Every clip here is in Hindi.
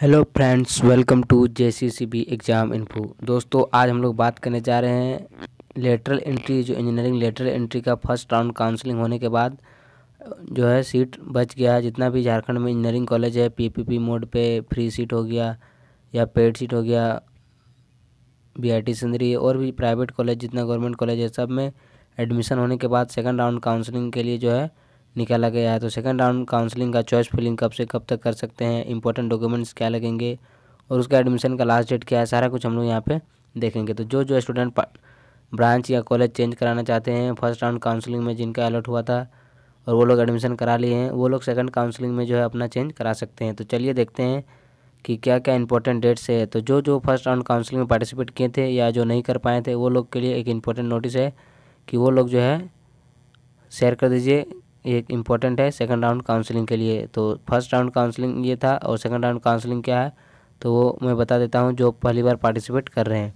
hello friends welcome to J C C B exam info दोस्तों आज हम लोग बात करने जा रहे हैं लेटरल एंट्री जो इंजीनियरिंग लेटरल एंट्री का फर्स्ट राउंड काउंसलिंग होने के बाद जो है सीट बच गया है जितना भी झारखंड में इंजीनियरिंग कॉलेज है पीपीपी मोड पे फ्री सीट हो गया या पेड सीट हो गया बीआईटी आई और भी प्राइवेट कॉलेज जितना गवर्नमेंट कॉलेज है सब में एडमिशन होने के बाद सेकेंड राउंड काउंसलिंग के लिए जो है निकाला गया है तो सेकंड राउंड काउंसलिंग का चॉइस फिलिंग कब से कब तक कर सकते हैं इंपॉर्टेंट डॉक्यूमेंट्स क्या लगेंगे और उसका एडमिशन का लास्ट डेट क्या है सारा कुछ हम लोग यहाँ पे देखेंगे तो जो जो स्टूडेंट ब्रांच या कॉलेज चेंज कराना चाहते हैं फर्स्ट राउंड काउंसलिंग में जिनका अलर्ट हुआ था और वो लोग एडमिशन करा लिए हैं वो लोग सेकेंड काउंसलिंग में जो है अपना चेंज करा सकते हैं तो चलिए देखते हैं कि क्या क्या इंपॉर्टेंट डेट्स है तो जो जो फर्स्ट राउंड काउंसलिंग में पार्टिसिपेट किए थे या जो नहीं कर पाए थे वो लोग के लिए एक इम्पोर्टेंट नोटिस है कि वो लोग जो है शेयर कर दीजिए ये इंपॉर्टेंट है सेकंड राउंड काउंसलिंग के लिए तो फर्स्ट राउंड काउंसलिंग ये था और सेकंड राउंड काउंसलिंग क्या है तो वो मैं बता देता हूँ जो पहली बार पार्टिसिपेट कर रहे हैं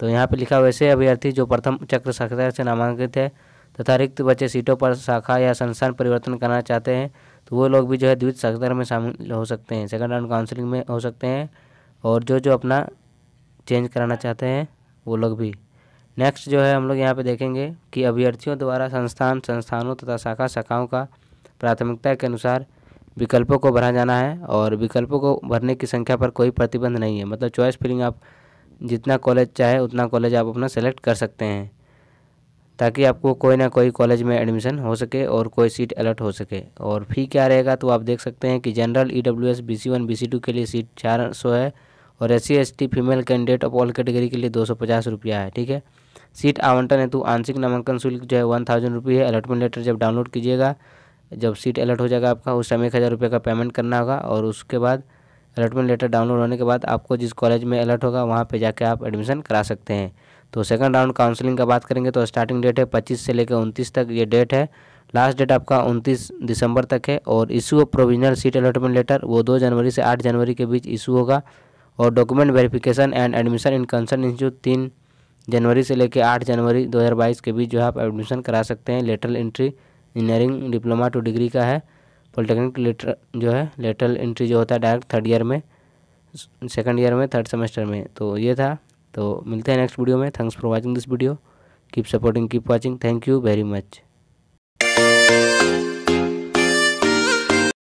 तो यहाँ पे लिखा वैसे अभ्यर्थी जो प्रथम चक्र शाखा से नामांकित है तथा रिक्त बचे सीटों पर शाखा या संस्थान परिवर्तन करना चाहते हैं तो वो लोग भी जो है द्वित सत्र में शामिल हो सकते हैं सेकेंड राउंड काउंसलिंग में हो सकते हैं और जो जो अपना चेंज कराना चाहते हैं वो लोग भी नेक्स्ट जो है हम लोग यहाँ पे देखेंगे कि अभ्यर्थियों द्वारा संस्थान संस्थानों तथा शाखा शाखाओं का प्राथमिकता के अनुसार विकल्पों को भरा जाना है और विकल्पों को भरने की संख्या पर कोई प्रतिबंध नहीं है मतलब चॉइस फिलिंग आप जितना कॉलेज चाहे उतना कॉलेज आप अपना सेलेक्ट कर सकते हैं ताकि आपको कोई ना कोई कॉलेज में एडमिशन हो सके और कोई सीट अलर्ट हो सके और फी क्या रहेगा तो आप देख सकते हैं कि general E W S B C one B C two के लिए सीट चार सौ है और S C S T female candidate of all category के लिए दो सौ पचास रुपया है ठीक है सीट आवंटन हेतु आंशिक नामांकन शुल्क जो है वन थाउजेंड रुपी है अलॉटमेंट लेटर जब डाउनलोड कीजिएगा जब सीट अलर्ट हो जाएगा आपका उस समय एक हज़ार रुपये का पेमेंट करना होगा और उसके बाद अलॉटमेंट लेटर डाउनलोड होने के बाद आपको जिस कॉलेज में अलर्ट होगा वहाँ पर जाकर आप एडमिशन करा सकते हैं तो सेकंड राउंड काउंसलिंग का बात करेंगे तो स्टार्टिंग डेट है पच्चीस से लेकर उनतीस तक ये डेट है लास्ट डेट आपका उनतीस दिसंबर तक है और issue of provisional seat allotment letter वो दो जनवरी से आठ जनवरी के बीच इशू होगा और document verification and admission in concern institute तीन जनवरी से लेकर आठ जनवरी दो के बीच जो है आप एडमिशन करा सकते हैं lateral entry engineering diploma to degree का है पॉलिटेक्निक लेटर जो है लेटरल इंट्री जो होता है डायरेक्ट थर्ड ईयर में सेकेंड ईयर में थर्ड सेमेस्टर में तो ये था तो मिलते हैं नेक्स्ट वीडियो में thanks for watching this video keep supporting keep watching thank you very much